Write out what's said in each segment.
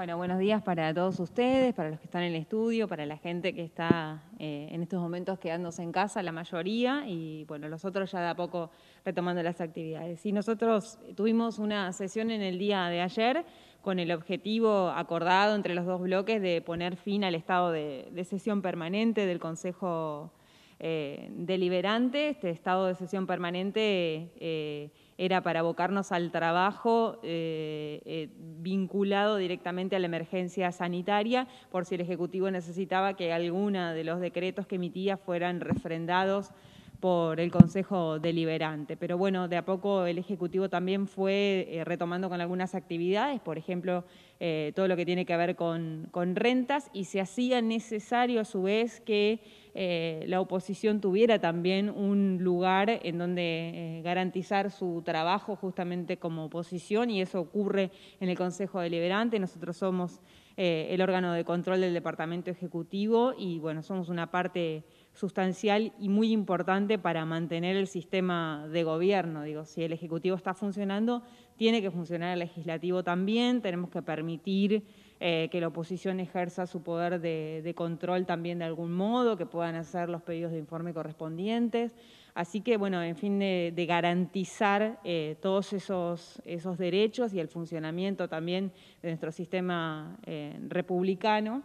Bueno, buenos días para todos ustedes, para los que están en el estudio, para la gente que está eh, en estos momentos quedándose en casa, la mayoría, y bueno, los otros ya de a poco retomando las actividades. Y nosotros tuvimos una sesión en el día de ayer con el objetivo acordado entre los dos bloques de poner fin al estado de, sesión permanente del Consejo eh, Deliberante, este estado de sesión permanente. Eh, era para abocarnos al trabajo eh, eh, vinculado directamente a la emergencia sanitaria, por si el Ejecutivo necesitaba que alguna de los decretos que emitía fueran refrendados por el Consejo Deliberante. Pero bueno, de a poco el Ejecutivo también fue eh, retomando con algunas actividades, por ejemplo, eh, todo lo que tiene que ver con, rentas, y se hacía necesario a su vez que eh, la oposición tuviera también un lugar en donde garantizar su trabajo justamente como oposición, y eso ocurre en el Consejo Deliberante. Nosotros somos el órgano de control del Departamento Ejecutivo y bueno, somos una parte sustancial y muy importante para mantener el sistema de gobierno. Digo, si el Ejecutivo está funcionando, tiene que funcionar el Legislativo también, tenemos que permitir eh, que la oposición ejerza su poder de, control también de algún modo, que puedan hacer los pedidos de informe correspondientes. Así que, bueno, en fin, de, garantizar eh, todos esos, esos derechos y el funcionamiento también de nuestro sistema eh, republicano,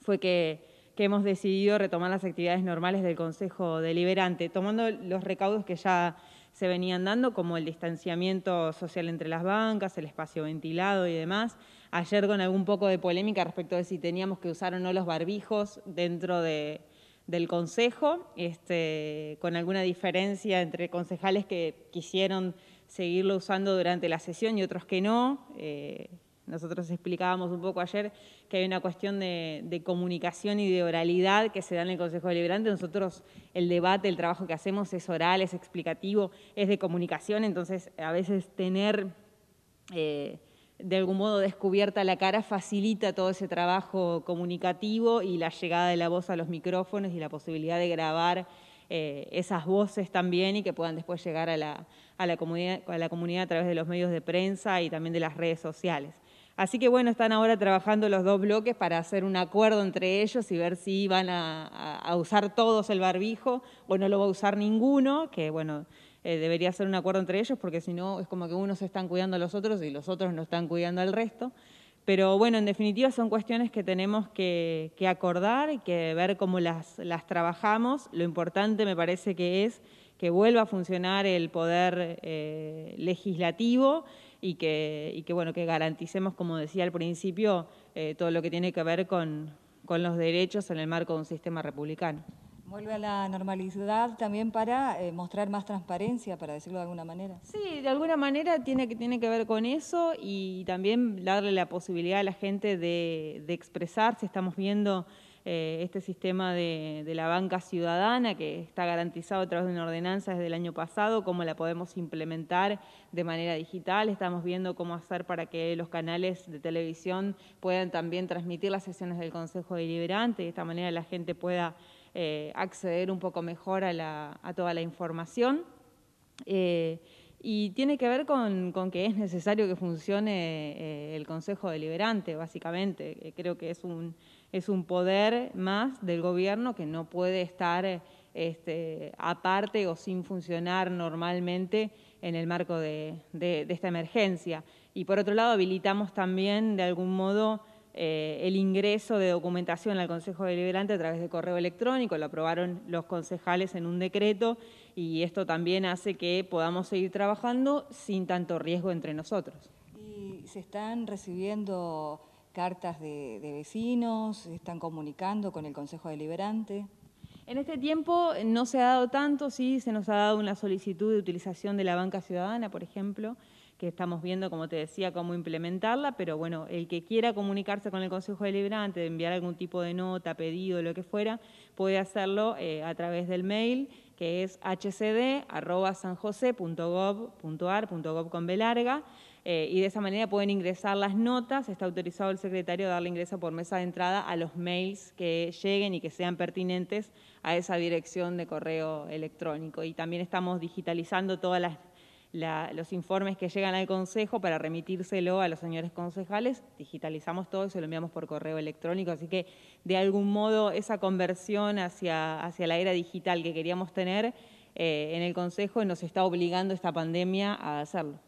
fue que que hemos decidido retomar las actividades normales del Consejo Deliberante, tomando los recaudos que ya se venían dando, como el distanciamiento social entre las bancas, el espacio ventilado y demás. Ayer con algún poco de polémica respecto de si teníamos que usar o no los barbijos dentro del Consejo, este, con alguna diferencia entre concejales que quisieron seguirlo usando durante la sesión y otros que no. Eh, nosotros explicábamos un poco ayer que hay una cuestión de, comunicación y de oralidad que se da en el Consejo Deliberante. Nosotros el debate, el trabajo que hacemos es oral, es explicativo, es de comunicación, entonces a veces tener eh, de algún modo descubierta la cara facilita todo ese trabajo comunicativo y la llegada de la voz a los micrófonos y la posibilidad de grabar eh, esas voces también y que puedan después llegar a la comunidad a través de los medios de prensa y también de las redes sociales. Así que bueno, están ahora trabajando los dos bloques para hacer un acuerdo entre ellos y ver si van a, usar todos el barbijo o no lo va a usar ninguno, que bueno, eh, debería ser un acuerdo entre ellos porque si no es como que unos están cuidando a los otros y los otros no están cuidando al resto. Pero bueno, en definitiva son cuestiones que tenemos que, acordar y que ver cómo las, trabajamos. Lo importante me parece que es que vuelva a funcionar el poder eh, legislativo y que, y que, bueno, que garanticemos, como decía al principio, eh, todo lo que tiene que ver con, con los derechos en el marco de un sistema republicano. Vuelve a la normalidad también para eh, mostrar más transparencia, para decirlo de alguna manera. Sí, de alguna manera tiene que, tiene que ver con eso y también darle la posibilidad a la gente de, de expresarse. Estamos viendo eh, este sistema de, la banca ciudadana que está garantizado a través de una ordenanza desde el año pasado, cómo la podemos implementar de manera digital. Estamos viendo cómo hacer para que los canales de televisión puedan también transmitir las sesiones del Consejo Deliberante, de esta manera la gente pueda eh, acceder un poco mejor a, toda la información. Eh, y tiene que ver con, que es necesario que funcione eh, el Consejo Deliberante, básicamente. Eh, creo que es un, es un poder más del gobierno que no puede estar este, aparte o sin funcionar normalmente en el marco de, esta emergencia. Y por otro lado, habilitamos también, de algún modo, eh, el ingreso de documentación al Consejo Deliberante a través de correo electrónico, lo aprobaron los concejales en un decreto y esto también hace que podamos seguir trabajando sin tanto riesgo entre nosotros. ¿Y se están recibiendo cartas de, de vecinos? ¿Se están comunicando con el Consejo Deliberante? En este tiempo eh, no se ha dado tanto, sí, se nos ha dado una solicitud de utilización de la banca ciudadana, por ejemplo, que estamos viendo, como te decía, cómo implementarla, pero bueno, el que quiera comunicarse con el Consejo Deliberante, enviar algún tipo de nota, pedido, lo que fuera, puede hacerlo eh, a través del mail, que es hcd.sanjose.gov.ar.gov con velarga. Eh, y de esa manera pueden ingresar las notas, está autorizado el secretario a darle ingreso por mesa de entrada a los mails que lleguen y que sean pertinentes a esa dirección de correo electrónico. Y también estamos digitalizando todas las los informes que llegan al Consejo para remitírselo a los señores concejales, digitalizamos todo y se lo enviamos por correo electrónico, así que de algún modo esa conversión hacia, hacia la era digital que queríamos tener eh, en el Consejo nos está obligando esta pandemia a hacerlo.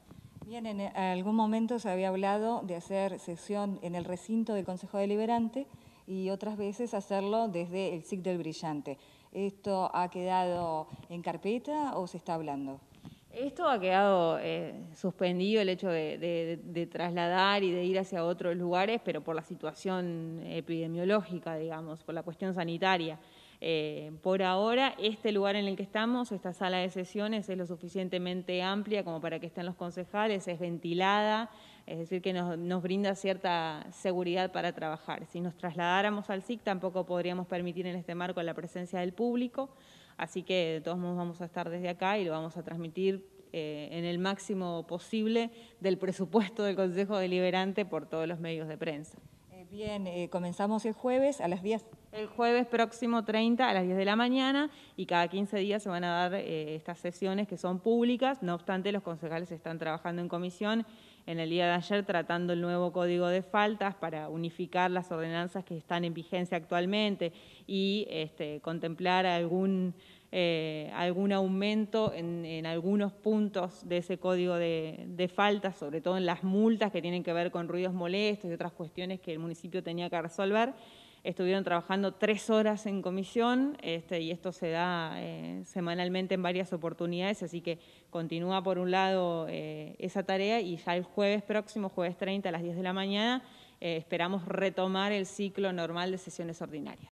Bien, en algún momento se había hablado de hacer sesión en el recinto del Consejo Deliberante y otras veces hacerlo desde el SIC del Brillante. ¿Esto ha quedado en carpeta o se está hablando? Esto ha quedado eh, suspendido el hecho de, trasladar y de ir hacia otros lugares, pero por la situación epidemiológica, digamos, por la cuestión sanitaria. Eh, por ahora, este lugar en el que estamos, esta sala de sesiones, es lo suficientemente amplia como para que estén los concejales, es ventilada, es decir, que nos, nos brinda cierta seguridad para trabajar. Si nos trasladáramos al SIC, tampoco podríamos permitir en este marco la presencia del público. Así que de todos modos vamos a estar desde acá y lo vamos a transmitir eh, en el máximo posible del presupuesto del Consejo Deliberante por todos los medios de prensa. Bien, eh, comenzamos el jueves a las 10. El jueves próximo 30 a las 10 de la mañana y cada 15 días se van a dar eh, estas sesiones que son públicas. No obstante, los concejales están trabajando en comisión en el día de ayer tratando el nuevo código de faltas para unificar las ordenanzas que están en vigencia actualmente y este, contemplar algún eh, algún aumento en, algunos puntos de ese código de, de faltas, sobre todo en las multas que tienen que ver con ruidos molestos y otras cuestiones que el municipio tenía que resolver. Estuvieron trabajando tres horas en comisión este, y esto se da eh, semanalmente en varias oportunidades, así que continúa por un lado eh, esa tarea y ya el jueves próximo, jueves 30 a las 10 de la mañana, esperamos retomar el ciclo normal de sesiones ordinarias.